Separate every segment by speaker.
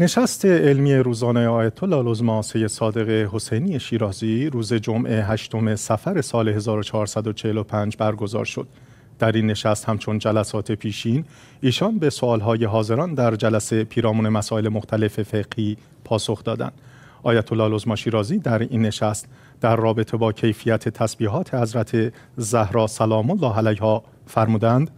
Speaker 1: نشست علمی روزانه آیت الله العظما صادق حسینی شیرازی روز جمعه هشتم سفر سال 1445 برگزار شد. در این نشست همچون جلسات پیشین ایشان به سوالهای حاضران در جلسه پیرامون مسائل مختلف فقهی پاسخ دادند. آیت الله العظما شیرازی در این نشست در رابطه با کیفیت تسبیحات حضرت زهرا سلام الله علیها فرمودند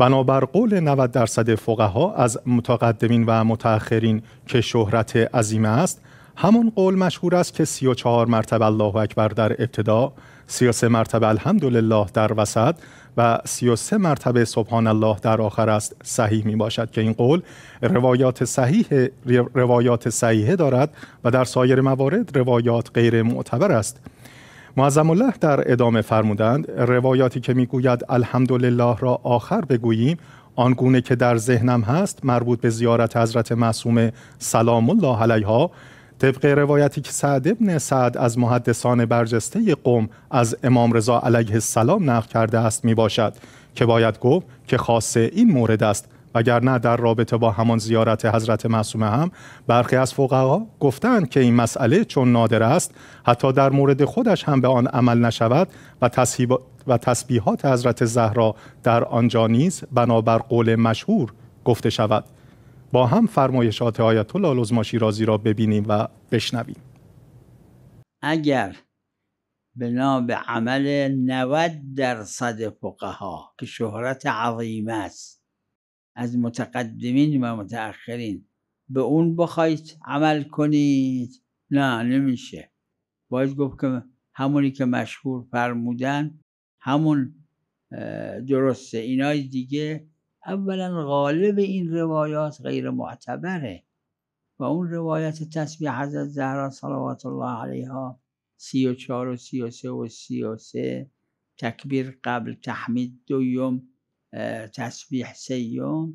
Speaker 1: بنابر قول 90 درصد فقها از متقدمین و متأخرین که شهرت عظیم است همان قول مشهور است که 34 مرتبه الله اکبر در ابتدا 33 مرتبه الحمدلله در وسط و 33 مرتبه سبحان الله در آخر است صحیح می باشد که این قول روایات صحیح روایات صحیحه دارد و در سایر موارد روایات غیر معتبر است معظم الله در ادامه فرمودند روایاتی که میگوید الحمدلله را آخر بگوییم آنگونه که در ذهنم هست مربوط به زیارت حضرت معصوم سلام الله علیها طبق روایتی که سعد ابن سعد از محدثان برجسته قوم از امام رضا علیه السلام نقل کرده است می باشد که باید گفت که خاصه این مورد است نه در رابطه با همان زیارت حضرت معصومه هم برخی از فقها گفتند که این مسئله چون نادر است حتی در مورد خودش هم به آن عمل نشود و تصحیب تسبیحات حضرت زهرا در آنجا نیز بنابر قول مشهور گفته شود با هم فرمایشات آیت الله لزما شیرازی را ببینیم و بشنویم
Speaker 2: اگر بنا به عمل 90 درصد فقها که شهرت عظیم است از متقدمین و متأخرین به اون بخواید عمل کنید نه نمیشه باید گفت که همونی که مشهور فرمودن همون درسته اینای دیگه اولا غالب این روایات غیر معتبره و اون روایت تسبیح حضرت زهرا صلوات الله علیها سی و چار و سی و سه و سی و سه تکبیر قبل تحمید دویم تسبیح سیوم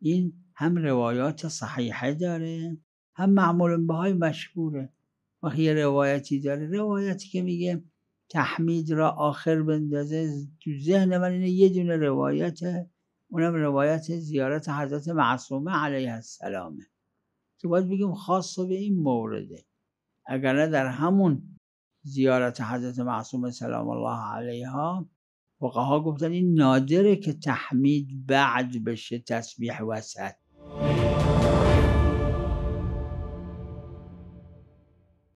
Speaker 2: این هم روایات صحیحه داره هم معمول به های مشهوره و یه روایتی داره روایتی که میگه تحمید را آخر بندازه تو ذهن من اینه یه دونه روایته اونم روایت زیارت حضرت معصومه علیه السلامه که باید بگیم خاص به این مورده اگر نه در همون زیارت حضرت معصومه سلام الله علیها فقها گفتن این نادره که تحمید بعد بشه تسبیح وسط